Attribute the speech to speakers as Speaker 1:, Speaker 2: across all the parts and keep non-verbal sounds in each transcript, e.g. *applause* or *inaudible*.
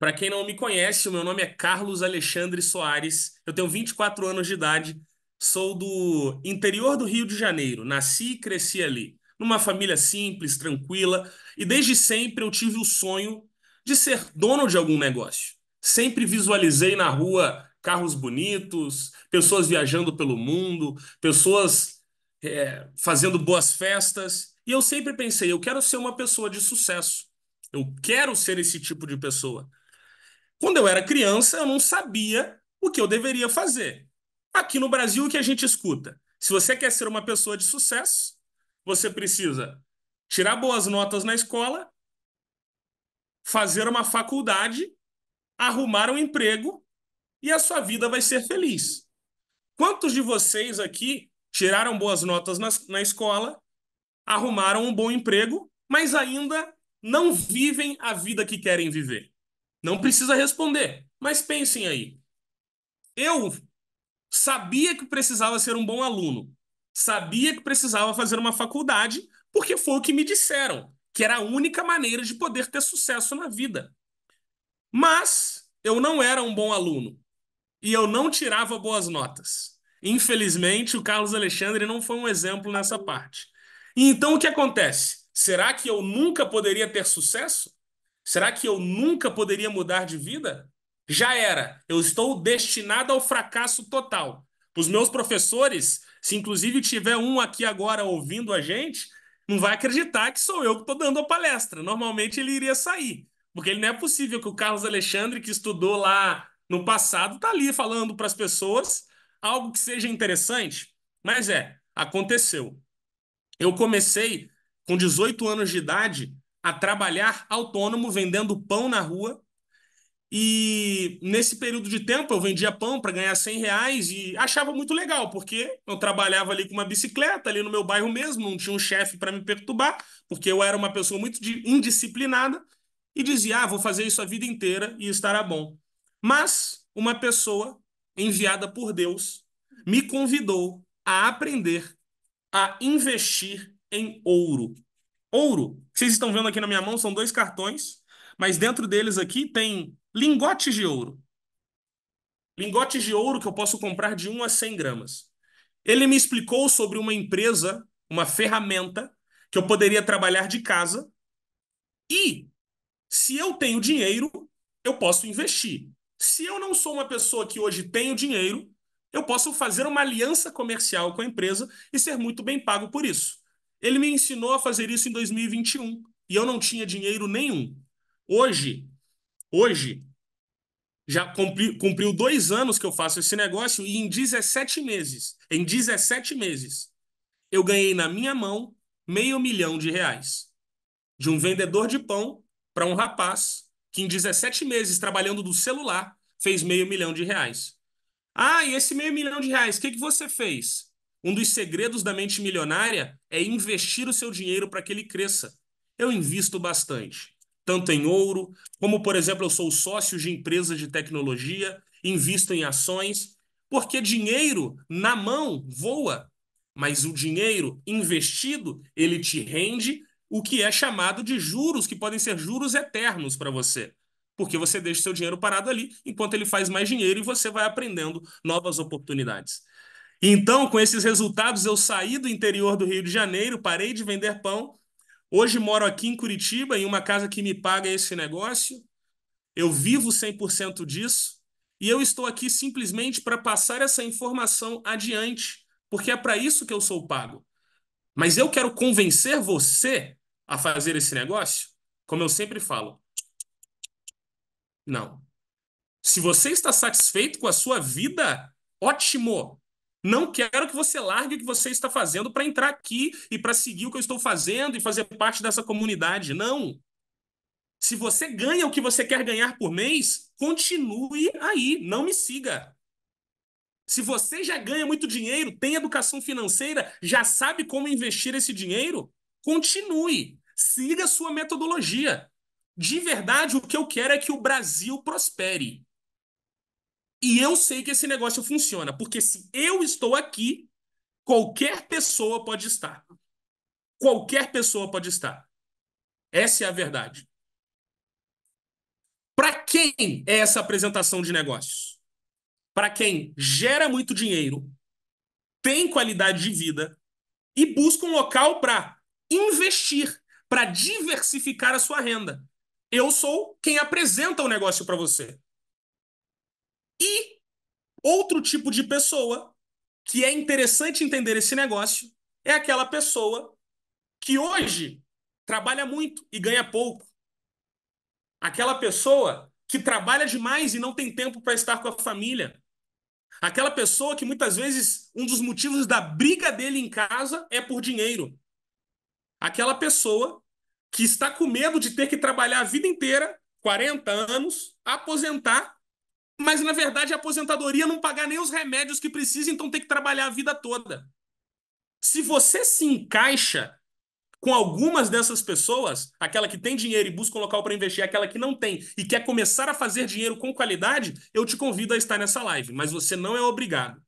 Speaker 1: Para quem não me conhece, o meu nome é Carlos Alexandre Soares, eu tenho 24 anos de idade, sou do interior do Rio de Janeiro, nasci e cresci ali, numa família simples, tranquila, e desde sempre eu tive o sonho de ser dono de algum negócio. Sempre visualizei na rua carros bonitos, pessoas viajando pelo mundo, pessoas é, fazendo boas festas. E eu sempre pensei, eu quero ser uma pessoa de sucesso. Eu quero ser esse tipo de pessoa. Quando eu era criança, eu não sabia o que eu deveria fazer. Aqui no Brasil, o que a gente escuta? Se você quer ser uma pessoa de sucesso, você precisa tirar boas notas na escola, fazer uma faculdade, arrumar um emprego e a sua vida vai ser feliz. Quantos de vocês aqui tiraram boas notas na, na escola, arrumaram um bom emprego, mas ainda não vivem a vida que querem viver? Não precisa responder, mas pensem aí. Eu sabia que precisava ser um bom aluno, sabia que precisava fazer uma faculdade, porque foi o que me disseram, que era a única maneira de poder ter sucesso na vida. Mas eu não era um bom aluno e eu não tirava boas notas. Infelizmente, o Carlos Alexandre não foi um exemplo nessa parte. Então, o que acontece? Será que eu nunca poderia ter sucesso? Será que eu nunca poderia mudar de vida? Já era. Eu estou destinado ao fracasso total. Os meus professores, se inclusive tiver um aqui agora ouvindo a gente, não vai acreditar que sou eu que estou dando a palestra. Normalmente ele iria sair. Porque ele não é possível que o Carlos Alexandre, que estudou lá no passado, está ali falando para as pessoas algo que seja interessante. Mas é, aconteceu. Eu comecei com 18 anos de idade a trabalhar autônomo, vendendo pão na rua. E nesse período de tempo eu vendia pão para ganhar 100 reais e achava muito legal, porque eu trabalhava ali com uma bicicleta, ali no meu bairro mesmo, não tinha um chefe para me perturbar, porque eu era uma pessoa muito indisciplinada e dizia: ah, vou fazer isso a vida inteira e estará bom. Mas uma pessoa enviada por Deus me convidou a aprender a investir em ouro ouro. vocês estão vendo aqui na minha mão são dois cartões, mas dentro deles aqui tem lingotes de ouro. Lingotes de ouro que eu posso comprar de 1 a 100 gramas. Ele me explicou sobre uma empresa, uma ferramenta que eu poderia trabalhar de casa e se eu tenho dinheiro, eu posso investir. Se eu não sou uma pessoa que hoje tem o dinheiro, eu posso fazer uma aliança comercial com a empresa e ser muito bem pago por isso. Ele me ensinou a fazer isso em 2021 e eu não tinha dinheiro nenhum. Hoje, hoje, já cumpri, cumpriu dois anos que eu faço esse negócio e em 17 meses, em 17 meses, eu ganhei na minha mão meio milhão de reais. De um vendedor de pão para um rapaz que em 17 meses trabalhando do celular fez meio milhão de reais. Ah, e esse meio milhão de reais, o que, que você fez? Um dos segredos da mente milionária é investir o seu dinheiro para que ele cresça. Eu invisto bastante, tanto em ouro, como, por exemplo, eu sou sócio de empresas de tecnologia, invisto em ações, porque dinheiro na mão voa, mas o dinheiro investido, ele te rende o que é chamado de juros, que podem ser juros eternos para você porque você deixa seu dinheiro parado ali enquanto ele faz mais dinheiro e você vai aprendendo novas oportunidades. Então, com esses resultados, eu saí do interior do Rio de Janeiro, parei de vender pão. Hoje moro aqui em Curitiba, em uma casa que me paga esse negócio. Eu vivo 100% disso. E eu estou aqui simplesmente para passar essa informação adiante, porque é para isso que eu sou pago. Mas eu quero convencer você a fazer esse negócio? Como eu sempre falo. Não. Se você está satisfeito com a sua vida, ótimo! Não quero que você largue o que você está fazendo para entrar aqui e para seguir o que eu estou fazendo e fazer parte dessa comunidade. Não. Se você ganha o que você quer ganhar por mês, continue aí, não me siga. Se você já ganha muito dinheiro, tem educação financeira, já sabe como investir esse dinheiro, continue. Siga a sua metodologia. De verdade, o que eu quero é que o Brasil prospere. E eu sei que esse negócio funciona, porque se eu estou aqui, qualquer pessoa pode estar. Qualquer pessoa pode estar. Essa é a verdade. Para quem é essa apresentação de negócios? Para quem gera muito dinheiro, tem qualidade de vida e busca um local para investir, para diversificar a sua renda. Eu sou quem apresenta o negócio para você. E outro tipo de pessoa que é interessante entender esse negócio é aquela pessoa que hoje trabalha muito e ganha pouco. Aquela pessoa que trabalha demais e não tem tempo para estar com a família. Aquela pessoa que muitas vezes um dos motivos da briga dele em casa é por dinheiro. Aquela pessoa que está com medo de ter que trabalhar a vida inteira, 40 anos, aposentar mas na verdade a aposentadoria não pagar nem os remédios que precisa, então tem que trabalhar a vida toda. Se você se encaixa com algumas dessas pessoas, aquela que tem dinheiro e busca um local para investir, aquela que não tem e quer começar a fazer dinheiro com qualidade, eu te convido a estar nessa live, mas você não é obrigado.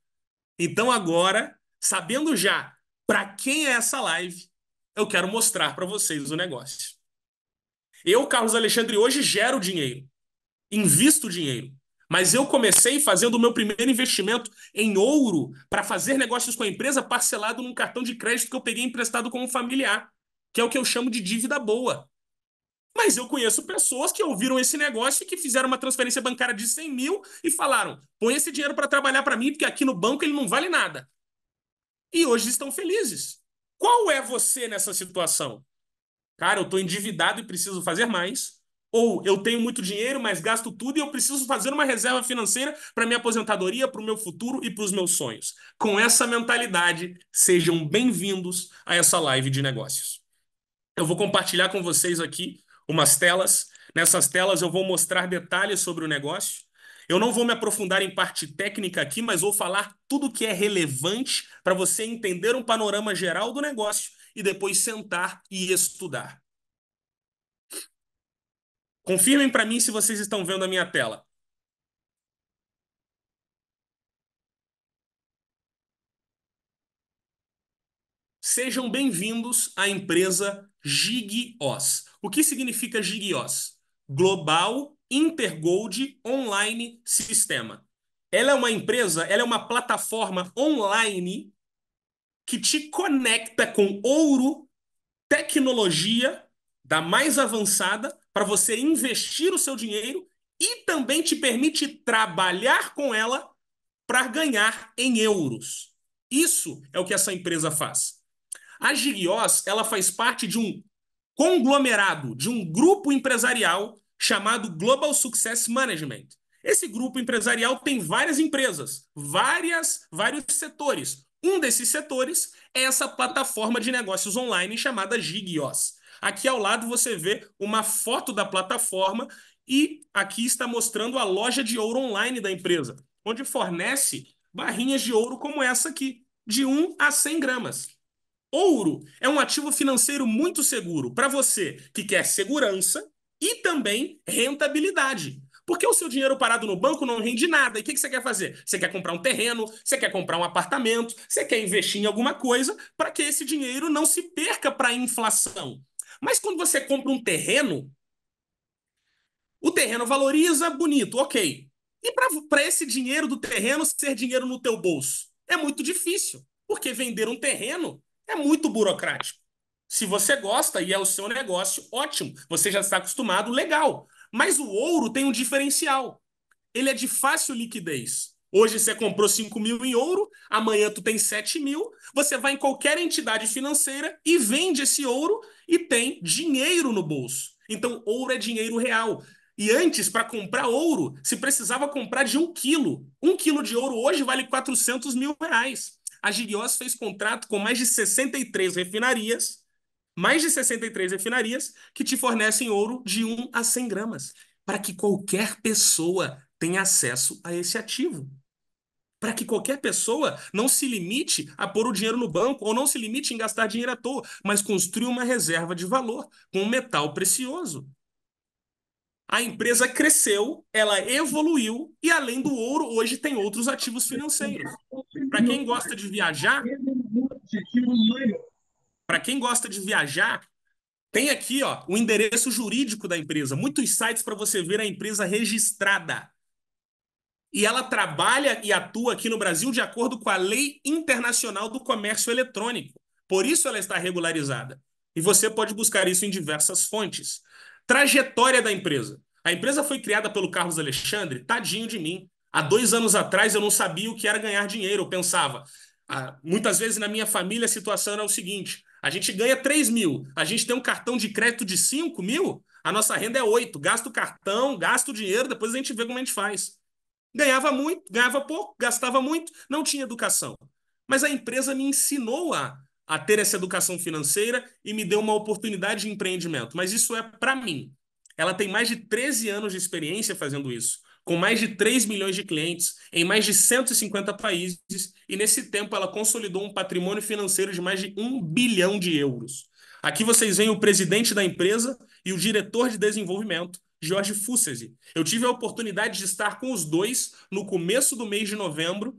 Speaker 1: Então agora, sabendo já para quem é essa live, eu quero mostrar para vocês o negócio. Eu, Carlos Alexandre, hoje gero dinheiro, invisto dinheiro, mas eu comecei fazendo o meu primeiro investimento em ouro para fazer negócios com a empresa parcelado num cartão de crédito que eu peguei emprestado como familiar, que é o que eu chamo de dívida boa. Mas eu conheço pessoas que ouviram esse negócio e que fizeram uma transferência bancária de 100 mil e falaram: põe esse dinheiro para trabalhar para mim, porque aqui no banco ele não vale nada. E hoje estão felizes. Qual é você nessa situação? Cara, eu estou endividado e preciso fazer mais. Ou eu tenho muito dinheiro, mas gasto tudo e eu preciso fazer uma reserva financeira para minha aposentadoria, para o meu futuro e para os meus sonhos. Com essa mentalidade, sejam bem-vindos a essa live de negócios. Eu vou compartilhar com vocês aqui umas telas. Nessas telas eu vou mostrar detalhes sobre o negócio. Eu não vou me aprofundar em parte técnica aqui, mas vou falar tudo que é relevante para você entender um panorama geral do negócio e depois sentar e estudar. Confirmem para mim se vocês estão vendo a minha tela. Sejam bem-vindos à empresa GigOS. O que significa GigOS? Global Intergold Online Sistema. Ela é uma empresa, ela é uma plataforma online que te conecta com ouro, tecnologia da mais avançada para você investir o seu dinheiro e também te permite trabalhar com ela para ganhar em euros. Isso é o que essa empresa faz. A Gigios, ela faz parte de um conglomerado, de um grupo empresarial chamado Global Success Management. Esse grupo empresarial tem várias empresas, várias, vários setores. Um desses setores é essa plataforma de negócios online chamada Gigios. Aqui ao lado você vê uma foto da plataforma e aqui está mostrando a loja de ouro online da empresa, onde fornece barrinhas de ouro como essa aqui, de 1 a 100 gramas. Ouro é um ativo financeiro muito seguro para você que quer segurança e também rentabilidade. Porque o seu dinheiro parado no banco não rende nada. E o que, que, você quer fazer? Você quer comprar um terreno, você quer comprar um apartamento, você quer investir em alguma coisa para que esse dinheiro não se perca para a inflação. Mas quando você compra um terreno, o terreno valoriza, bonito, ok. E para esse dinheiro do terreno ser dinheiro no teu bolso? É muito difícil, porque vender um terreno é muito burocrático. Se você gosta e é o seu negócio, ótimo. Você já está acostumado, legal. Mas o ouro tem um diferencial. Ele é de fácil liquidez. Hoje você comprou 5 mil em ouro, amanhã tu tem 7 mil, você vai em qualquer entidade financeira e vende esse ouro e tem dinheiro no bolso. Então, ouro é dinheiro real. E antes, para comprar ouro, se precisava comprar de um quilo. Um quilo de ouro hoje vale 400 mil reais. A Giriós fez contrato com mais de 63 refinarias, mais de 63 refinarias, que te fornecem ouro de 1 a 100 gramas, para que qualquer pessoa tenha acesso a esse ativo para que qualquer pessoa não se limite a pôr o dinheiro no banco ou não se limite em gastar dinheiro à toa, mas construa uma reserva de valor com um metal precioso. A empresa cresceu, ela evoluiu e além do ouro, hoje tem outros ativos financeiros. Para quem gosta de viajar, para quem gosta de viajar, tem aqui ó, o endereço jurídico da empresa, muitos sites para você ver a empresa registrada e ela trabalha e atua aqui no Brasil de acordo com a Lei Internacional do Comércio Eletrônico. Por isso ela está regularizada. E você pode buscar isso em diversas fontes. Trajetória da empresa. A empresa foi criada pelo Carlos Alexandre, tadinho de mim. Há dois anos atrás eu não sabia o que era ganhar dinheiro. Eu pensava, ah, muitas vezes na minha família a situação era é o seguinte: a gente ganha 3 mil, a gente tem um cartão de crédito de 5 mil, a nossa renda é 8. Gasta o cartão, gasta o dinheiro, depois a gente vê como a gente faz. Ganhava muito, ganhava pouco, gastava muito, não tinha educação. Mas a empresa me ensinou a, a ter essa educação financeira e me deu uma oportunidade de empreendimento. Mas isso é para mim. Ela tem mais de 13 anos de experiência fazendo isso, com mais de 3 milhões de clientes, em mais de 150 países, e nesse tempo ela consolidou um patrimônio financeiro de mais de 1 bilhão de euros. Aqui vocês veem o presidente da empresa e o diretor de desenvolvimento, Jorge Fussesi. Eu tive a oportunidade de estar com os dois no começo do mês de novembro,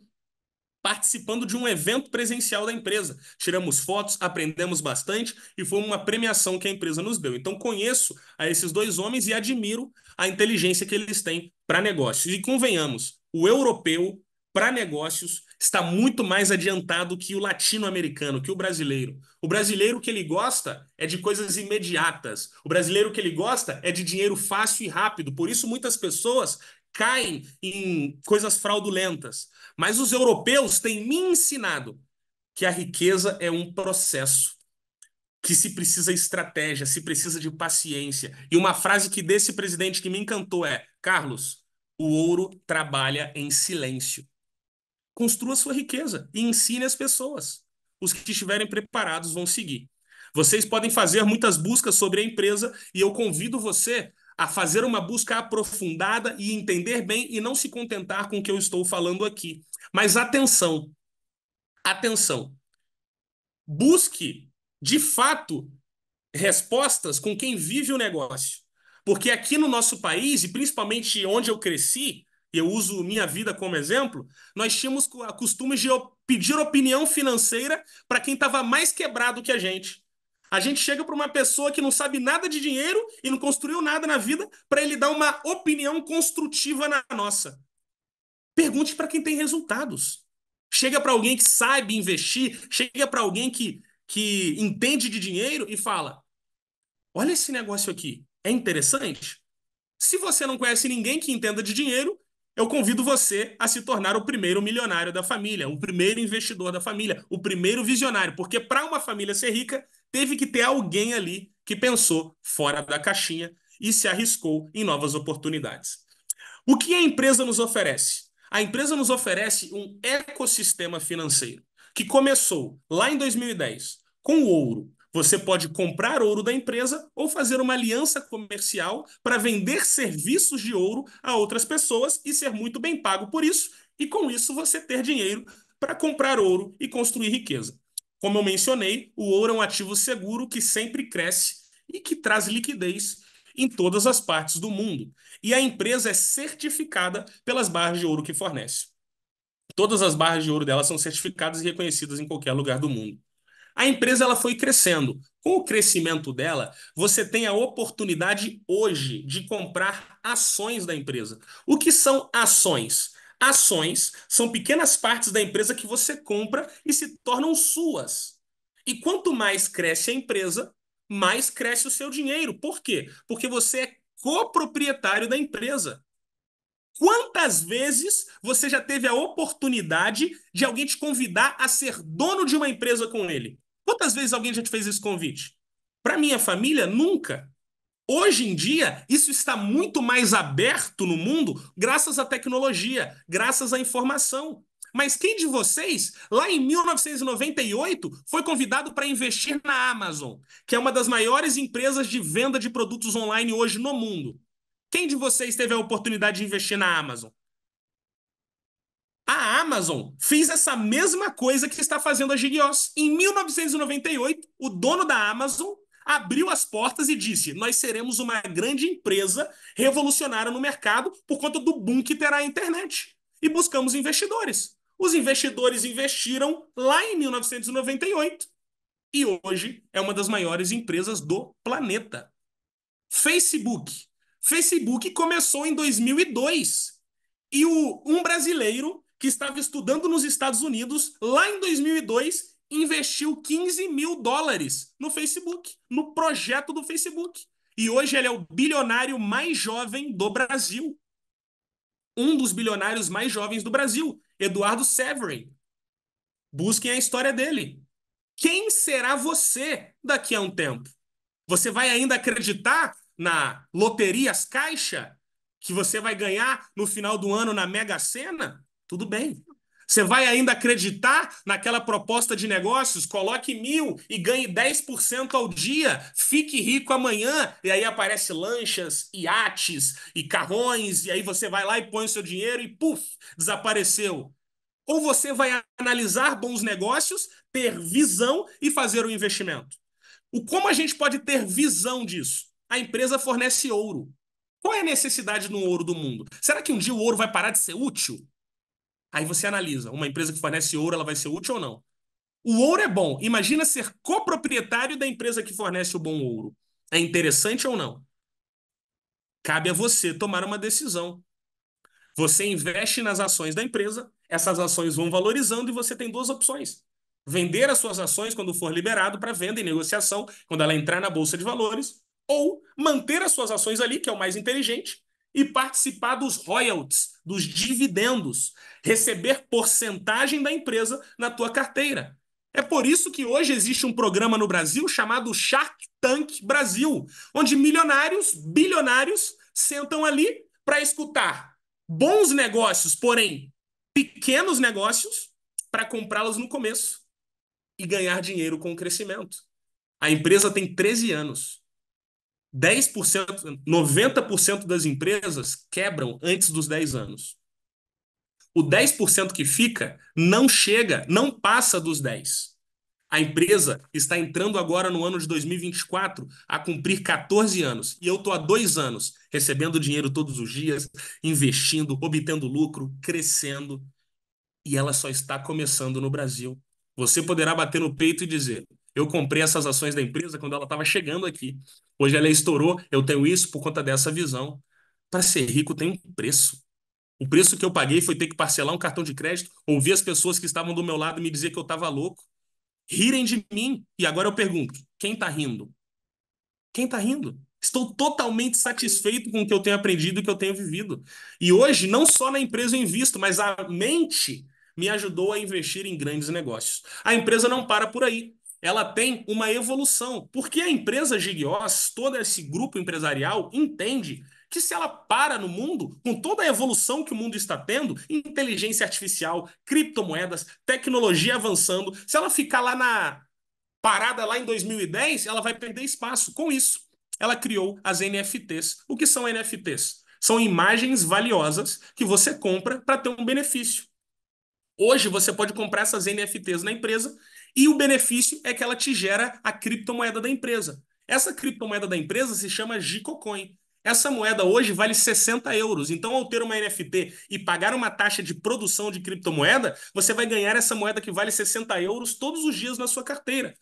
Speaker 1: participando de um evento presencial da empresa. Tiramos fotos, aprendemos bastante e foi uma premiação que a empresa nos deu. Então conheço a esses dois homens e admiro a inteligência que eles têm para negócios. E convenhamos, o europeu para negócios está muito mais adiantado que o latino-americano, que o brasileiro. O brasileiro que ele gosta é de coisas imediatas. O brasileiro que ele gosta é de dinheiro fácil e rápido. Por isso, muitas pessoas caem em coisas fraudulentas. Mas os europeus têm me ensinado que a riqueza é um processo, que se precisa estratégia, se precisa de paciência. E uma frase que desse presidente que me encantou é: Carlos, o ouro trabalha em silêncio. Construa sua riqueza e ensine as pessoas. Os que estiverem preparados vão seguir. Vocês podem fazer muitas buscas sobre a empresa e eu convido você a fazer uma busca aprofundada e entender bem e não se contentar com o que eu estou falando aqui. Mas atenção, atenção. Busque, de fato, respostas com quem vive o negócio. Porque aqui no nosso país, e principalmente onde eu cresci, eu uso minha vida como exemplo, nós tínhamos o costume de pedir opinião financeira para quem estava mais quebrado que a gente. A gente chega para uma pessoa que não sabe nada de dinheiro e não construiu nada na vida para ele dar uma opinião construtiva na nossa. Pergunte para quem tem resultados. Chega para alguém que sabe investir, chega para alguém que, que entende de dinheiro e fala: Olha esse negócio aqui, é interessante? Se você não conhece ninguém que entenda de dinheiro, eu convido você a se tornar o primeiro milionário da família, o primeiro investidor da família, o primeiro visionário, porque para uma família ser rica, teve que ter alguém ali que pensou fora da caixinha e se arriscou em novas oportunidades. O que a empresa nos oferece? A empresa nos oferece um ecossistema financeiro que começou lá em 2010 com o ouro, você pode comprar ouro da empresa ou fazer uma aliança comercial para vender serviços de ouro a outras pessoas e ser muito bem pago por isso, e com isso você ter dinheiro para comprar ouro e construir riqueza. Como eu mencionei, o ouro é um ativo seguro que sempre cresce e que traz liquidez em todas as partes do mundo. E a empresa é certificada pelas barras de ouro que fornece. Todas as barras de ouro dela são certificadas e reconhecidas em qualquer lugar do mundo. A empresa ela foi crescendo. Com o crescimento dela, você tem a oportunidade hoje de comprar ações da empresa. O que são ações? Ações são pequenas partes da empresa que você compra e se tornam suas. E quanto mais cresce a empresa, mais cresce o seu dinheiro. Por quê? Porque você é coproprietário da empresa. Quantas vezes você já teve a oportunidade de alguém te convidar a ser dono de uma empresa com ele? Quantas vezes alguém já te fez esse convite? Para minha família, nunca. Hoje em dia, isso está muito mais aberto no mundo graças à tecnologia, graças à informação. Mas quem de vocês, lá em 1998, foi convidado para investir na Amazon, que é uma das maiores empresas de venda de produtos online hoje no mundo? Quem de vocês teve a oportunidade de investir na Amazon? A Amazon fez essa mesma coisa que está fazendo a Gigios. Em 1998, o dono da Amazon abriu as portas e disse: Nós seremos uma grande empresa revolucionária no mercado por conta do boom que terá a internet. E buscamos investidores. Os investidores investiram lá em 1998 e hoje é uma das maiores empresas do planeta. Facebook. Facebook começou em 2002 e o, um brasileiro que estava estudando nos Estados Unidos, lá em 2002, investiu 15 mil dólares no Facebook, no projeto do Facebook. E hoje ele é o bilionário mais jovem do Brasil. Um dos bilionários mais jovens do Brasil, Eduardo Severin. Busquem a história dele. Quem será você daqui a um tempo? Você vai ainda acreditar na Loterias Caixa que você vai ganhar no final do ano na Mega Sena? Tudo bem. Você vai ainda acreditar naquela proposta de negócios? Coloque mil e ganhe 10% ao dia. Fique rico amanhã. E aí aparece lanchas, iates e carrões. E aí você vai lá e põe o seu dinheiro e puf, desapareceu. Ou você vai analisar bons negócios, ter visão e fazer o um investimento. O como a gente pode ter visão disso? A empresa fornece ouro. Qual é a necessidade no ouro do mundo? Será que um dia o ouro vai parar de ser útil? Aí você analisa, uma empresa que fornece ouro, ela vai ser útil ou não? O ouro é bom. Imagina ser coproprietário da empresa que fornece o bom ouro. É interessante ou não? Cabe a você tomar uma decisão. Você investe nas ações da empresa, essas ações vão valorizando e você tem duas opções. Vender as suas ações quando for liberado para venda e negociação, quando ela entrar na bolsa de valores, ou manter as suas ações ali, que é o mais inteligente, e participar dos royalties, dos dividendos, receber porcentagem da empresa na tua carteira. É por isso que hoje existe um programa no Brasil chamado Shark Tank Brasil, onde milionários, bilionários sentam ali para escutar bons negócios, porém pequenos negócios, para comprá-los no começo e ganhar dinheiro com o crescimento. A empresa tem 13 anos. 10%, 90% das empresas quebram antes dos 10 anos. O 10% que fica não chega, não passa dos 10. A empresa está entrando agora no ano de 2024 a cumprir 14 anos. E eu estou há dois anos recebendo dinheiro todos os dias, investindo, obtendo lucro, crescendo. E ela só está começando no Brasil. Você poderá bater no peito e dizer: eu comprei essas ações da empresa quando ela estava chegando aqui. Hoje ela estourou, eu tenho isso por conta dessa visão. Para ser rico tem um preço. O preço que eu paguei foi ter que parcelar um cartão de crédito, ouvir as pessoas que estavam do meu lado me dizer que eu estava louco, rirem de mim. E agora eu pergunto: quem está rindo? Quem está rindo? Estou totalmente satisfeito com o que eu tenho aprendido e o que eu tenho vivido. E hoje, não só na empresa eu invisto, mas a mente me ajudou a investir em grandes negócios. A empresa não para por aí ela tem uma evolução. Porque a empresa Gigios, todo esse grupo empresarial, entende que se ela para no mundo, com toda a evolução que o mundo está tendo, inteligência artificial, criptomoedas, tecnologia avançando, se ela ficar lá na parada lá em 2010, ela vai perder espaço. Com isso, ela criou as NFTs. O que são NFTs? São imagens valiosas que você compra para ter um benefício. Hoje você pode comprar essas NFTs na empresa e o benefício é que ela te gera a criptomoeda da empresa. Essa criptomoeda da empresa se chama Gicocoin. Essa moeda hoje vale 60 euros. Então, ao ter uma NFT e pagar uma taxa de produção de criptomoeda, você vai ganhar essa moeda que vale 60 euros todos os dias na sua carteira.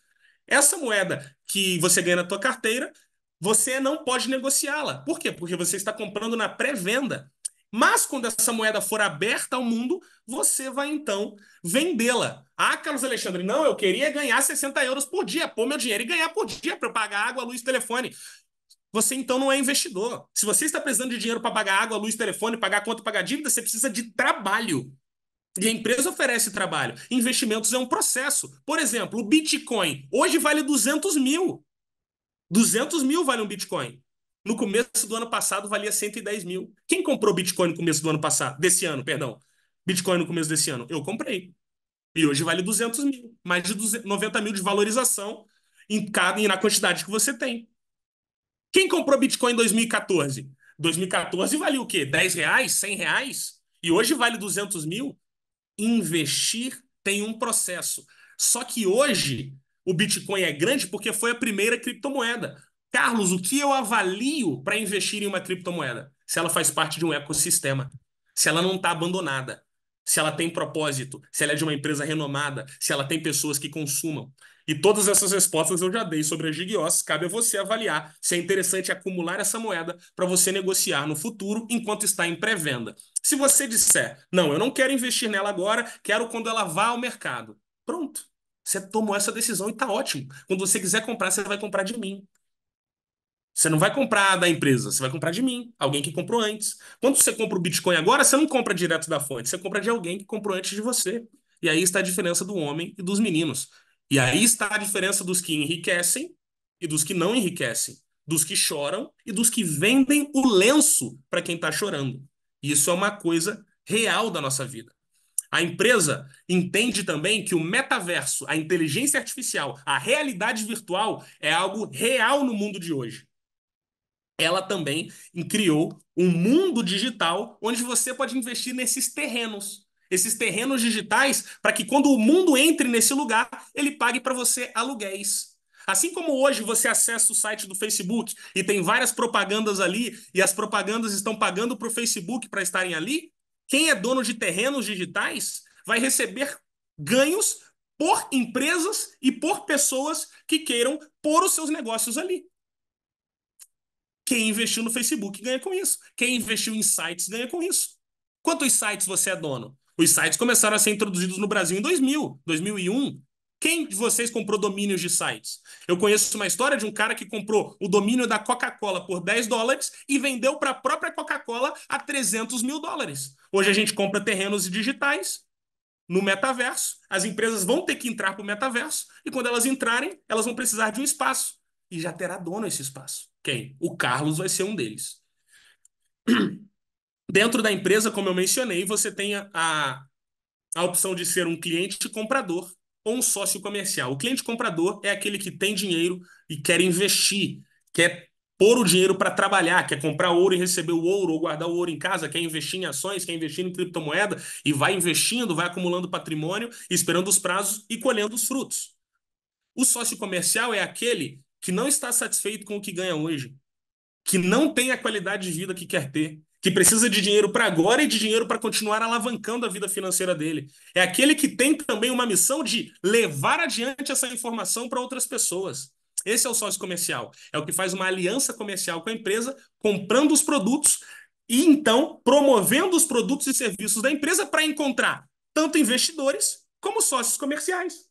Speaker 1: Essa moeda que você ganha na sua carteira, você não pode negociá-la. Por quê? Porque você está comprando na pré-venda. Mas quando essa moeda for aberta ao mundo, você vai então vendê-la. Ah, Carlos Alexandre, não, eu queria ganhar 60 euros por dia, pôr meu dinheiro e ganhar por dia para pagar água, luz, telefone. Você então não é investidor. Se você está precisando de dinheiro para pagar água, luz, telefone, pagar conta, pagar dívida, você precisa de trabalho. E a empresa oferece trabalho. Investimentos é um processo. Por exemplo, o Bitcoin hoje vale 200 mil. 200 mil vale um Bitcoin. No começo do ano passado valia 110 mil. Quem comprou Bitcoin no começo do ano passado? Desse ano, perdão. Bitcoin no começo desse ano? Eu comprei. E hoje vale 200 mil. Mais de 90 mil de valorização em cada, e na quantidade que você tem. Quem comprou Bitcoin em 2014? 2014 valia o quê? 10 reais? 100 reais? E hoje vale 200 mil? Investir tem um processo. Só que hoje o Bitcoin é grande porque foi a primeira criptomoeda. Carlos, o que eu avalio para investir em uma criptomoeda? Se ela faz parte de um ecossistema, se ela não está abandonada, se ela tem propósito, se ela é de uma empresa renomada, se ela tem pessoas que consumam. E todas essas respostas eu já dei sobre a Gigios. Cabe a você avaliar se é interessante acumular essa moeda para você negociar no futuro enquanto está em pré-venda. Se você disser, não, eu não quero investir nela agora, quero quando ela vá ao mercado. Pronto. Você tomou essa decisão e está ótimo. Quando você quiser comprar, você vai comprar de mim. Você não vai comprar da empresa, você vai comprar de mim, alguém que comprou antes. Quando você compra o Bitcoin agora, você não compra direto da fonte, você compra de alguém que comprou antes de você. E aí está a diferença do homem e dos meninos. E aí está a diferença dos que enriquecem e dos que não enriquecem, dos que choram e dos que vendem o lenço para quem está chorando. Isso é uma coisa real da nossa vida. A empresa entende também que o metaverso, a inteligência artificial, a realidade virtual é algo real no mundo de hoje ela também criou um mundo digital onde você pode investir nesses terrenos. Esses terrenos digitais, para que quando o mundo entre nesse lugar, ele pague para você aluguéis. Assim como hoje você acessa o site do Facebook e tem várias propagandas ali, e as propagandas estão pagando para o Facebook para estarem ali, quem é dono de terrenos digitais vai receber ganhos por empresas e por pessoas que queiram pôr os seus negócios ali. Quem investiu no Facebook ganha com isso. Quem investiu em sites ganha com isso. Quantos sites você é dono? Os sites começaram a ser introduzidos no Brasil em 2000, 2001. Quem de vocês comprou domínios de sites? Eu conheço uma história de um cara que comprou o domínio da Coca-Cola por 10 dólares e vendeu para a própria Coca-Cola a 300 mil dólares. Hoje a gente compra terrenos digitais no metaverso. As empresas vão ter que entrar para o metaverso e quando elas entrarem, elas vão precisar de um espaço e já terá dono esse espaço. Quem? O Carlos vai ser um deles. *clears throat* Dentro da empresa, como eu mencionei, você tem a, a opção de ser um cliente comprador ou um sócio comercial. O cliente comprador é aquele que tem dinheiro e quer investir, quer pôr o dinheiro para trabalhar, quer comprar ouro e receber o ouro, ou guardar o ouro em casa, quer investir em ações, quer investir em criptomoeda e vai investindo, vai acumulando patrimônio, esperando os prazos e colhendo os frutos. O sócio comercial é aquele que não está satisfeito com o que ganha hoje, que não tem a qualidade de vida que quer ter, que precisa de dinheiro para agora e de dinheiro para continuar alavancando a vida financeira dele. É aquele que tem também uma missão de levar adiante essa informação para outras pessoas. Esse é o sócio comercial. É o que faz uma aliança comercial com a empresa, comprando os produtos e então promovendo os produtos e serviços da empresa para encontrar tanto investidores como sócios comerciais.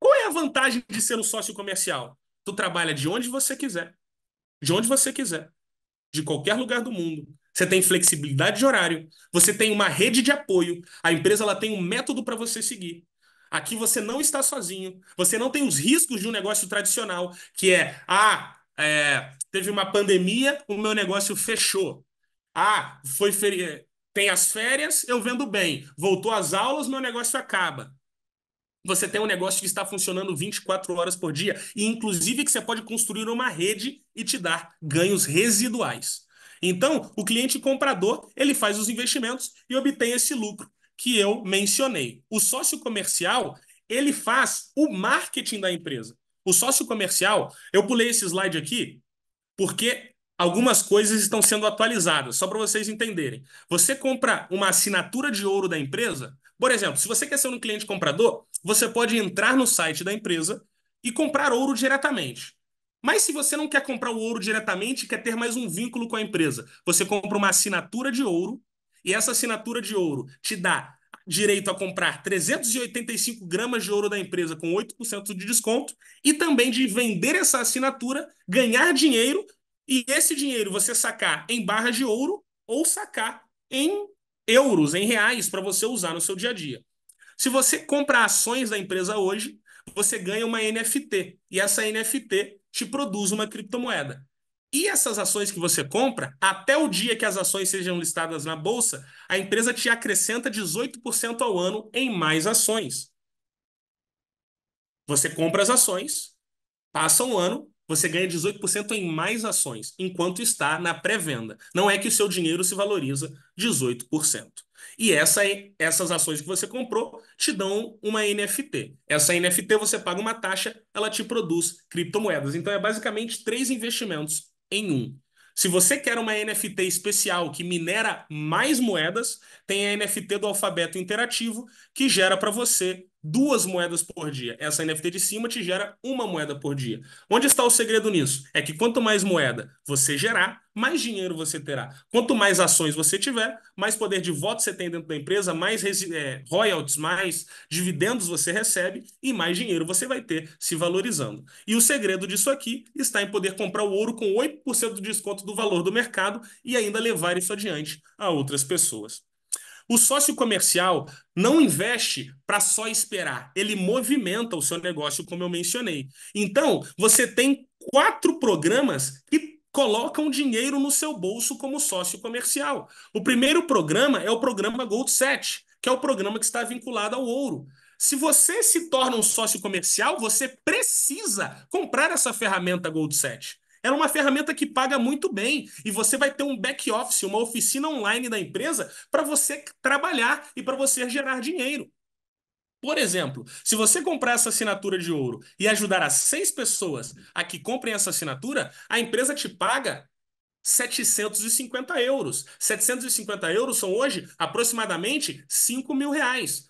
Speaker 1: Qual é a vantagem de ser um sócio comercial? Tu trabalha de onde você quiser. De onde você quiser. De qualquer lugar do mundo. Você tem flexibilidade de horário. Você tem uma rede de apoio. A empresa ela tem um método para você seguir. Aqui você não está sozinho. Você não tem os riscos de um negócio tradicional, que é, ah, é, teve uma pandemia, o meu negócio fechou. Ah, foi feri... tem as férias, eu vendo bem. Voltou às aulas, meu negócio acaba você tem um negócio que está funcionando 24 horas por dia, e inclusive que você pode construir uma rede e te dar ganhos residuais. Então, o cliente comprador, ele faz os investimentos e obtém esse lucro que eu mencionei. O sócio comercial, ele faz o marketing da empresa. O sócio comercial, eu pulei esse slide aqui porque algumas coisas estão sendo atualizadas, só para vocês entenderem. Você compra uma assinatura de ouro da empresa, por exemplo, se você quer ser um cliente comprador, você pode entrar no site da empresa e comprar ouro diretamente. Mas se você não quer comprar o ouro diretamente, quer ter mais um vínculo com a empresa, você compra uma assinatura de ouro e essa assinatura de ouro te dá direito a comprar 385 gramas de ouro da empresa com 8% de desconto e também de vender essa assinatura, ganhar dinheiro e esse dinheiro você sacar em barras de ouro ou sacar em euros, em reais, para você usar no seu dia a dia. Se você compra ações da empresa hoje, você ganha uma NFT. E essa NFT te produz uma criptomoeda. E essas ações que você compra, até o dia que as ações sejam listadas na bolsa, a empresa te acrescenta 18% ao ano em mais ações. Você compra as ações, passa um ano, você ganha 18% em mais ações, enquanto está na pré-venda. Não é que o seu dinheiro se valoriza 18%. E essa, essas ações que você comprou te dão uma NFT. Essa NFT você paga uma taxa, ela te produz criptomoedas. Então é basicamente três investimentos em um. Se você quer uma NFT especial que minera mais moedas, tem a NFT do alfabeto interativo que gera para você duas moedas por dia. Essa NFT de cima te gera uma moeda por dia. Onde está o segredo nisso? É que quanto mais moeda você gerar, mais dinheiro você terá. Quanto mais ações você tiver, mais poder de voto você tem dentro da empresa, mais é, royalties, mais dividendos você recebe e mais dinheiro você vai ter se valorizando. E o segredo disso aqui está em poder comprar o ouro com 8% de desconto do valor do mercado e ainda levar isso adiante a outras pessoas. O sócio comercial não investe para só esperar, ele movimenta o seu negócio, como eu mencionei. Então, você tem quatro programas que colocam dinheiro no seu bolso como sócio comercial. O primeiro programa é o programa Gold 7, que é o programa que está vinculado ao ouro. Se você se torna um sócio comercial, você precisa comprar essa ferramenta Gold 7. Era uma ferramenta que paga muito bem e você vai ter um back office, uma oficina online da empresa para você trabalhar e para você gerar dinheiro. Por exemplo, se você comprar essa assinatura de ouro e ajudar as seis pessoas a que comprem essa assinatura, a empresa te paga 750 euros. 750 euros são hoje aproximadamente 5 mil reais.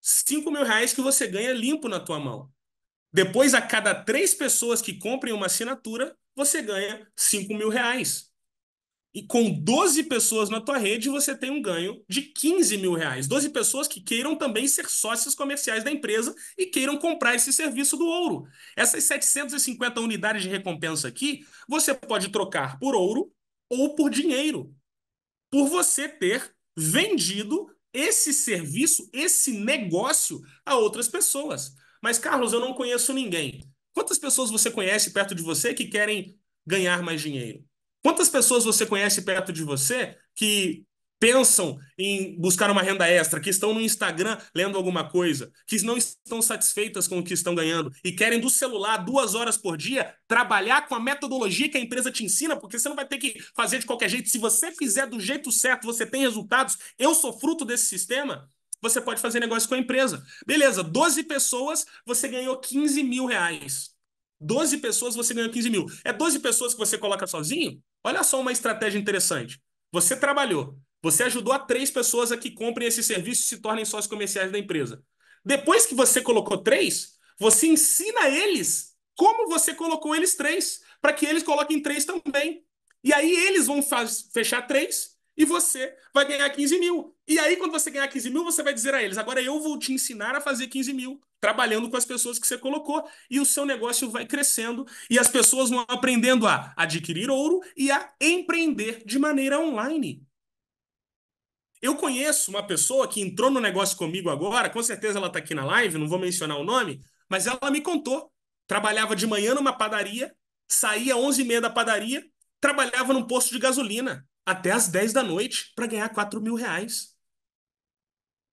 Speaker 1: 5 mil reais que você ganha limpo na tua mão. Depois, a cada três pessoas que comprem uma assinatura, você ganha 5 mil reais. E com 12 pessoas na tua rede, você tem um ganho de 15 mil reais. 12 pessoas que queiram também ser sócios comerciais da empresa e queiram comprar esse serviço do ouro. Essas 750 unidades de recompensa aqui, você pode trocar por ouro ou por dinheiro. Por você ter vendido esse serviço, esse negócio a outras pessoas. Mas, Carlos, eu não conheço ninguém. Quantas pessoas você conhece perto de você que querem ganhar mais dinheiro? Quantas pessoas você conhece perto de você que pensam em buscar uma renda extra, que estão no Instagram lendo alguma coisa, que não estão satisfeitas com o que estão ganhando e querem do celular duas horas por dia trabalhar com a metodologia que a empresa te ensina, porque você não vai ter que fazer de qualquer jeito. Se você fizer do jeito certo, você tem resultados. Eu sou fruto desse sistema você pode fazer negócio com a empresa. Beleza, 12 pessoas, você ganhou 15 mil reais. 12 pessoas, você ganhou 15 mil. É 12 pessoas que você coloca sozinho? Olha só uma estratégia interessante. Você trabalhou, você ajudou a três pessoas a que comprem esse serviço e se tornem sócios comerciais da empresa. Depois que você colocou três, você ensina eles como você colocou eles três, para que eles coloquem três também. E aí eles vão faz, fechar três, e você vai ganhar 15 mil. E aí, quando você ganhar 15 mil, você vai dizer a eles: agora eu vou te ensinar a fazer 15 mil, trabalhando com as pessoas que você colocou. E o seu negócio vai crescendo e as pessoas vão aprendendo a adquirir ouro e a empreender de maneira online. Eu conheço uma pessoa que entrou no negócio comigo agora, com certeza ela está aqui na live, não vou mencionar o nome, mas ela me contou. Trabalhava de manhã numa padaria, saía às 11h30 da padaria, trabalhava num posto de gasolina até às 10 da noite para ganhar 4 mil reais.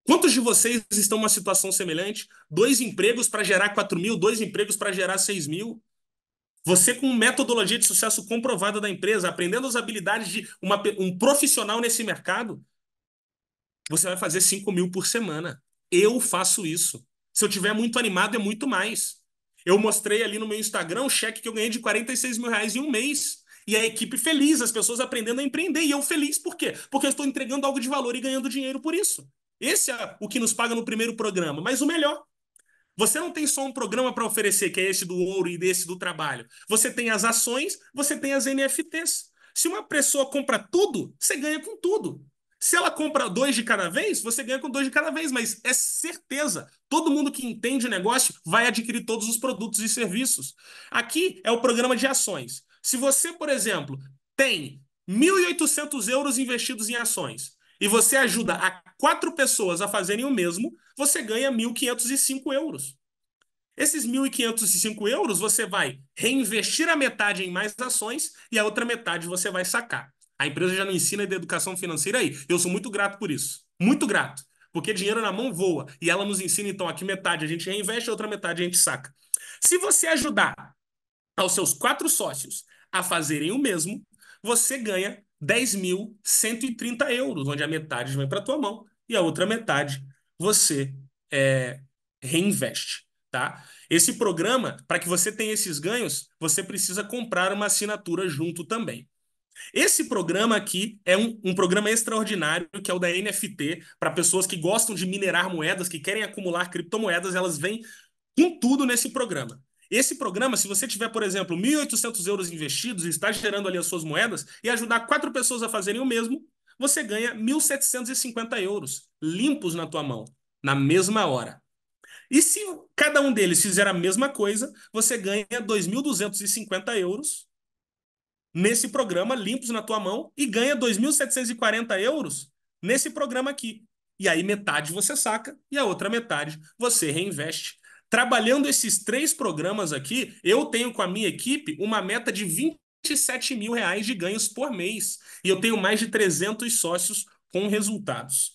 Speaker 1: Quantos de vocês estão numa situação semelhante? Dois empregos para gerar 4 mil, dois empregos para gerar 6 mil. Você com metodologia de sucesso comprovada da empresa, aprendendo as habilidades de uma, um profissional nesse mercado, você vai fazer 5 mil por semana. Eu faço isso. Se eu tiver muito animado, é muito mais. Eu mostrei ali no meu Instagram o cheque que eu ganhei de 46 mil reais em um mês. E a equipe feliz, as pessoas aprendendo a empreender. E eu feliz por quê? Porque eu estou entregando algo de valor e ganhando dinheiro por isso. Esse é o que nos paga no primeiro programa. Mas o melhor, você não tem só um programa para oferecer, que é esse do ouro e desse do trabalho. Você tem as ações, você tem as NFTs. Se uma pessoa compra tudo, você ganha com tudo. Se ela compra dois de cada vez, você ganha com dois de cada vez, mas é certeza. Todo mundo que entende o negócio vai adquirir todos os produtos e serviços. Aqui é o programa de ações. Se você, por exemplo, tem 1.800 euros investidos em ações e você ajuda a quatro pessoas a fazerem o mesmo, você ganha 1.505 euros. Esses 1.505 euros você vai reinvestir a metade em mais ações e a outra metade você vai sacar. A empresa já não ensina de educação financeira aí. Eu sou muito grato por isso. Muito grato. Porque dinheiro na mão voa. E ela nos ensina, então, aqui metade a gente reinveste, a outra metade a gente saca. Se você ajudar aos seus quatro sócios a fazerem o mesmo, você ganha 10.130 euros, onde a metade vem para tua mão e a outra metade você é, reinveste. Tá? Esse programa, para que você tenha esses ganhos, você precisa comprar uma assinatura junto também. Esse programa aqui é um, um, programa extraordinário que é o da NFT para pessoas que gostam de minerar moedas, que querem acumular criptomoedas, elas vêm com tudo nesse programa. Esse programa, se você tiver, por exemplo, 1.800 euros investidos e está gerando ali as suas moedas e ajudar quatro pessoas a fazerem o mesmo, você ganha 1.750 euros limpos na tua mão, na mesma hora. E se cada um deles fizer a mesma coisa, você ganha 2.250 euros nesse programa, limpos na tua mão, e ganha 2.740 euros nesse programa aqui. E aí metade você saca e a outra metade você reinveste Trabalhando esses três programas aqui, eu tenho com a minha equipe uma meta de 27 mil reais de ganhos por mês. E eu tenho mais de 300 sócios com resultados.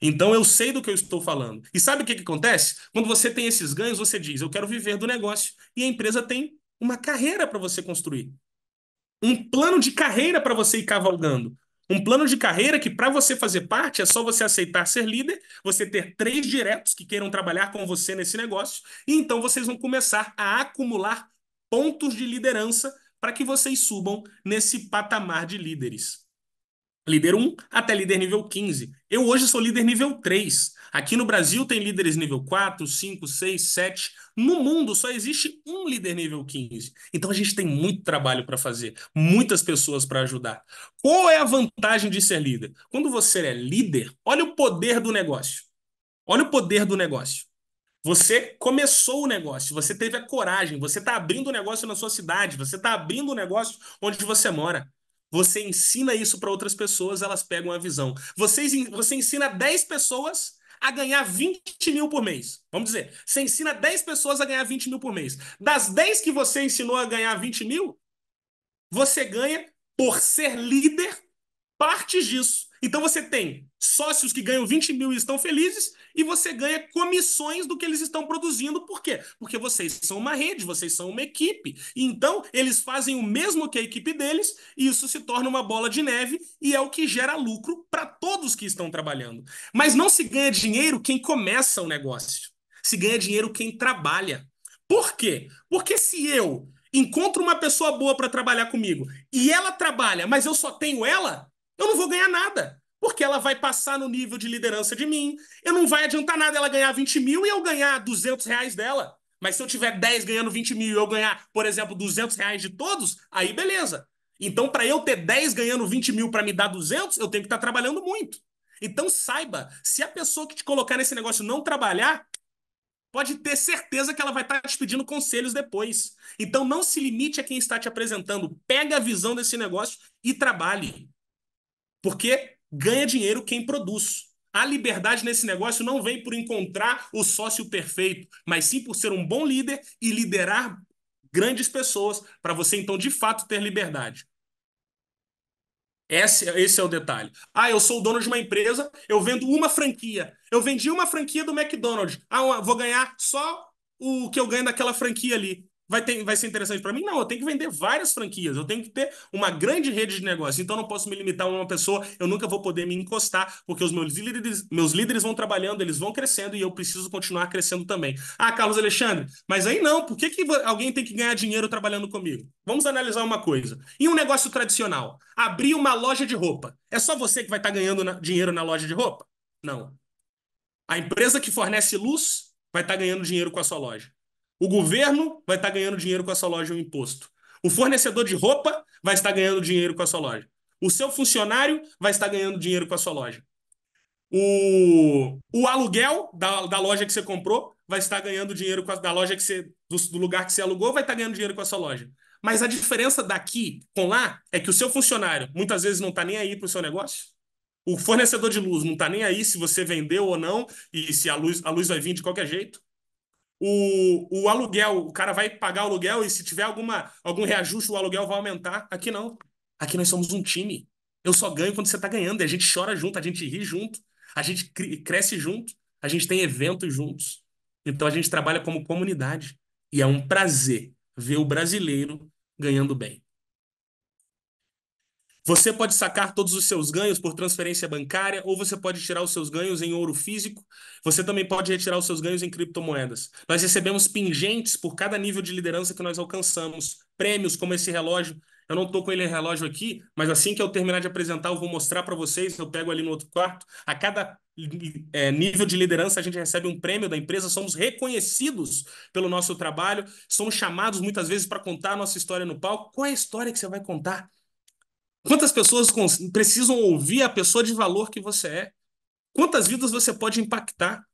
Speaker 1: Então eu sei do que eu estou falando. E sabe o que, que acontece? Quando você tem esses ganhos, você diz: eu quero viver do negócio. E a empresa tem uma carreira para você construir. Um plano de carreira para você ir cavalgando. Um plano de carreira que, para você fazer parte, é só você aceitar ser líder, você ter três diretos que queiram trabalhar com você nesse negócio, e então vocês vão começar a acumular pontos de liderança para que vocês subam nesse patamar de líderes. Líder 1 até líder nível 15. Eu hoje sou líder nível 3. Aqui no Brasil tem líderes nível 4, 5, 6, 7. No mundo só existe um líder nível 15. Então a gente tem muito trabalho para fazer, muitas pessoas para ajudar. Qual é a vantagem de ser líder? Quando você é líder, olha o poder do negócio. Olha o poder do negócio. Você começou o negócio, você teve a coragem, você está abrindo um negócio na sua cidade, você está abrindo um negócio onde você mora. Você ensina isso para outras pessoas, elas pegam a visão. Você, você ensina 10 pessoas, a ganhar 20 mil por mês. Vamos dizer, você ensina 10 pessoas a ganhar 20 mil por mês. Das 10 que você ensinou a ganhar 20 mil, você ganha, por ser líder, parte disso. Então você tem sócios que ganham 20 mil e estão felizes, e você ganha comissões do que eles estão produzindo. Por quê? Porque vocês são uma rede, vocês são uma equipe. Então, eles fazem o mesmo que a equipe deles, e isso se torna uma bola de neve e é o que gera lucro para todos que estão trabalhando. Mas não se ganha dinheiro quem começa o negócio. Se ganha dinheiro quem trabalha. Por quê? Porque se eu encontro uma pessoa boa para trabalhar comigo e ela trabalha, mas eu só tenho ela, eu não vou ganhar nada porque ela vai passar no nível de liderança de mim. Eu não vai adiantar nada ela ganhar 20 mil e eu ganhar 200 reais dela. Mas se eu tiver 10 ganhando 20 mil e eu ganhar, por exemplo, 200 reais de todos, aí beleza. Então, para eu ter 10 ganhando 20 mil para me dar 200, eu tenho que estar tá trabalhando muito. Então, saiba, se a pessoa que te colocar nesse negócio não trabalhar, pode ter certeza que ela vai estar tá te pedindo conselhos depois. Então, não se limite a quem está te apresentando. Pega a visão desse negócio e trabalhe. Porque ganha dinheiro quem produz. A liberdade nesse negócio não vem por encontrar o sócio perfeito, mas sim por ser um bom líder e liderar grandes pessoas para você então de fato ter liberdade. Esse, esse, é o detalhe. Ah, eu sou o dono de uma empresa, eu vendo uma franquia. Eu vendi uma franquia do McDonald's. Ah, vou ganhar só o que eu ganho daquela franquia ali vai, ter, vai ser interessante para mim? Não, eu tenho que vender várias franquias, eu tenho que ter uma grande rede de negócio, então eu não posso me limitar a uma pessoa, eu nunca vou poder me encostar, porque os meus líderes, meus líderes vão trabalhando, eles vão crescendo e eu preciso continuar crescendo também. Ah, Carlos Alexandre, mas aí não, por que, que alguém tem que ganhar dinheiro trabalhando comigo? Vamos analisar uma coisa. Em um negócio tradicional, abrir uma loja de roupa, é só você que vai estar tá ganhando na, dinheiro na loja de roupa? Não. A empresa que fornece luz vai estar tá ganhando dinheiro com a sua loja. O governo vai estar ganhando dinheiro com a sua loja um imposto. O fornecedor de roupa vai estar ganhando dinheiro com a sua loja. O seu funcionário vai estar ganhando dinheiro com a sua loja. O, o aluguel da, da loja que você comprou vai estar ganhando dinheiro com a, da loja que você, do, do lugar que você alugou, vai estar ganhando dinheiro com a sua loja. Mas a diferença daqui com lá é que o seu funcionário muitas vezes não está nem aí para o seu negócio. O fornecedor de luz não está nem aí se você vendeu ou não e se a luz, a luz vai vir de qualquer jeito o, o aluguel, o cara vai pagar o aluguel e se tiver alguma, algum reajuste, o aluguel vai aumentar. Aqui não. Aqui nós somos um time. Eu só ganho quando você está ganhando. E a gente chora junto, a gente ri junto, a gente cresce junto, a gente tem eventos juntos. Então a gente trabalha como comunidade. E é um prazer ver o brasileiro ganhando bem. Você pode sacar todos os seus ganhos por transferência bancária ou você pode tirar os seus ganhos em ouro físico. Você também pode retirar os seus ganhos em criptomoedas. Nós recebemos pingentes por cada nível de liderança que nós alcançamos, prêmios como esse relógio. Eu não estou com ele relógio aqui, mas assim que eu terminar de apresentar, eu vou mostrar para vocês. Eu pego ali no outro quarto. A cada é, nível de liderança, a gente recebe um prêmio da empresa, somos reconhecidos pelo nosso trabalho, somos chamados muitas vezes para contar a nossa história no palco. Qual é a história que você vai contar? Quantas pessoas precisam ouvir a pessoa de valor que você é? Quantas vidas você pode impactar?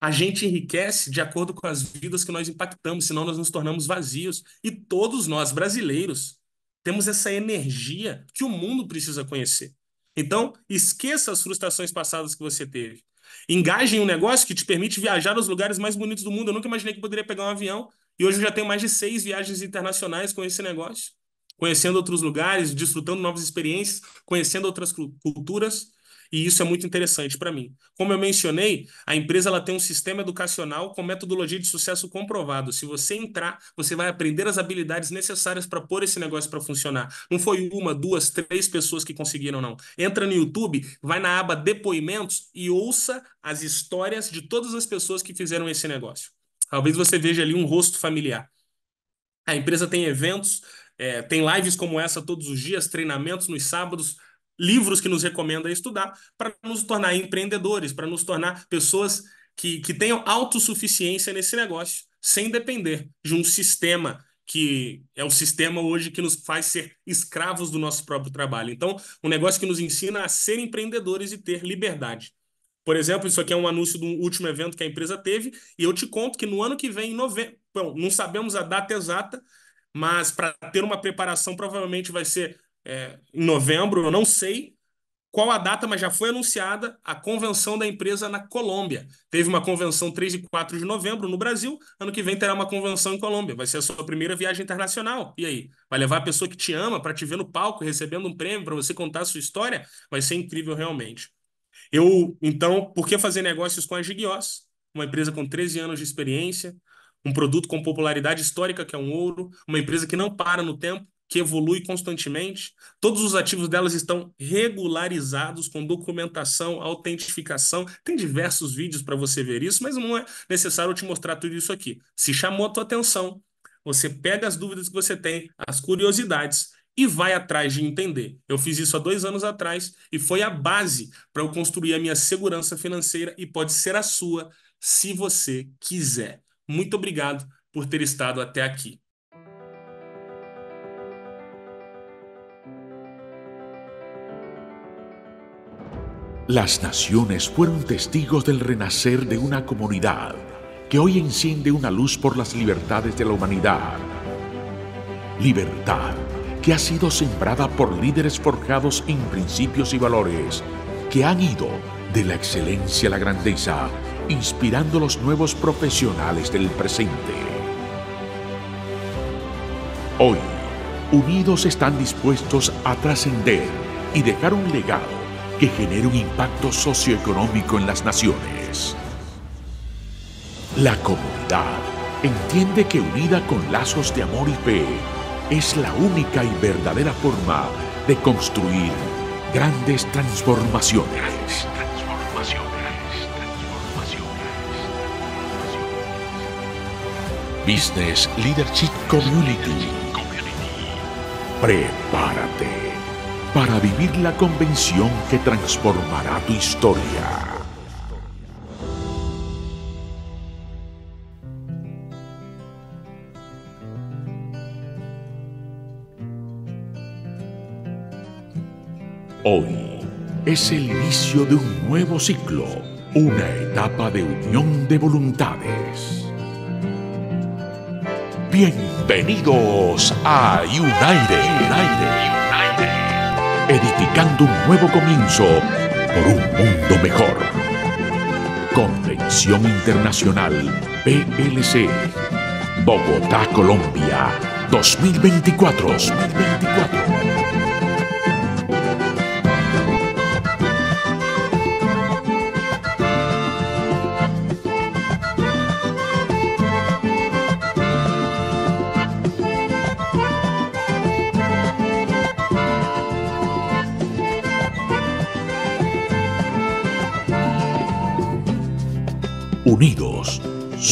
Speaker 1: A gente enriquece de acordo com as vidas que nós impactamos, senão nós nos tornamos vazios. E todos nós, brasileiros, temos essa energia que o mundo precisa conhecer. Então, esqueça as frustrações passadas que você teve. Engaje em um negócio que te permite viajar aos lugares mais bonitos do mundo. Eu nunca imaginei que poderia pegar um avião e hoje eu já tenho mais de seis viagens internacionais com esse negócio conhecendo outros lugares, desfrutando novas experiências, conhecendo outras culturas, e isso é muito interessante para mim. Como eu mencionei, a empresa ela tem um sistema educacional com metodologia de sucesso comprovado. Se você entrar, você vai aprender as habilidades necessárias para pôr esse negócio para funcionar. Não foi uma, duas, três pessoas que conseguiram, não. Entra no YouTube, vai na aba depoimentos e ouça as histórias de todas as pessoas que fizeram esse negócio. Talvez você veja ali um rosto familiar. A empresa tem eventos é, tem lives como essa todos os dias, treinamentos nos sábados, livros que nos recomenda estudar para nos tornar empreendedores, para nos tornar pessoas que, que tenham autossuficiência nesse negócio, sem depender de um sistema que é o sistema hoje que nos faz ser escravos do nosso próprio trabalho. Então, um negócio que nos ensina a ser empreendedores e ter liberdade. Por exemplo, isso aqui é um anúncio de um último evento que a empresa teve, e eu te conto que no ano que vem, em novembro, bom, não sabemos a data exata, mas para ter uma preparação, provavelmente vai ser é, em novembro, eu não sei qual a data, mas já foi anunciada a convenção da empresa na Colômbia. Teve uma convenção 3 e 4 de novembro no Brasil, ano que vem terá uma convenção em Colômbia. Vai ser a sua primeira viagem internacional. E aí? Vai levar a pessoa que te ama para te ver no palco, recebendo um prêmio, para você contar a sua história? Vai ser incrível realmente. Eu, então, por que fazer negócios com a Gigios? Uma empresa com 13 anos de experiência, um produto com popularidade histórica, que é um ouro, uma empresa que não para no tempo, que evolui constantemente. Todos os ativos delas estão regularizados com documentação, autentificação. Tem diversos vídeos para você ver isso, mas não é necessário eu te mostrar tudo isso aqui. Se chamou a tua atenção, você pega as dúvidas que você tem, as curiosidades e vai atrás de entender. Eu fiz isso há dois anos atrás e foi a base para eu construir a minha segurança financeira e pode ser a sua se você quiser. Muito obrigado por ter estado até aqui.
Speaker 2: Las naciones fueron testigos del renacer de una comunidad que hoy enciende una luz por las libertades de la humanidad. Libertad que ha sido sembrada por líderes forjados en principios y valores que han ido de la excelencia a la grandeza inspirando los nuevos profesionales del presente. Hoy, unidos están dispuestos a trascender y dejar un legado que genere un impacto socioeconómico en las naciones. La comunidad entiende que unida con lazos de amor y fe es la única y verdadera forma de construir grandes transformaciones. Business Leadership Community. Prepárate para vivir la convención que transformará tu historia. Hoy es el inicio de un nuevo ciclo, una etapa de unión de voluntades. Bienvenidos a United, edificando un nuevo comienzo por un mundo mejor. Convención Internacional PLC, Bogotá, Colombia, 2024. 2024.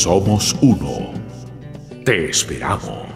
Speaker 2: Somos uno. Te esperamos.